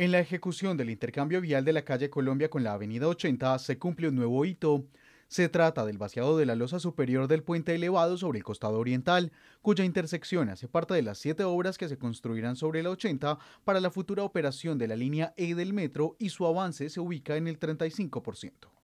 En la ejecución del intercambio vial de la calle Colombia con la avenida 80 se cumple un nuevo hito. Se trata del vaciado de la losa superior del puente elevado sobre el costado oriental, cuya intersección hace parte de las siete obras que se construirán sobre la 80 para la futura operación de la línea E del metro y su avance se ubica en el 35%.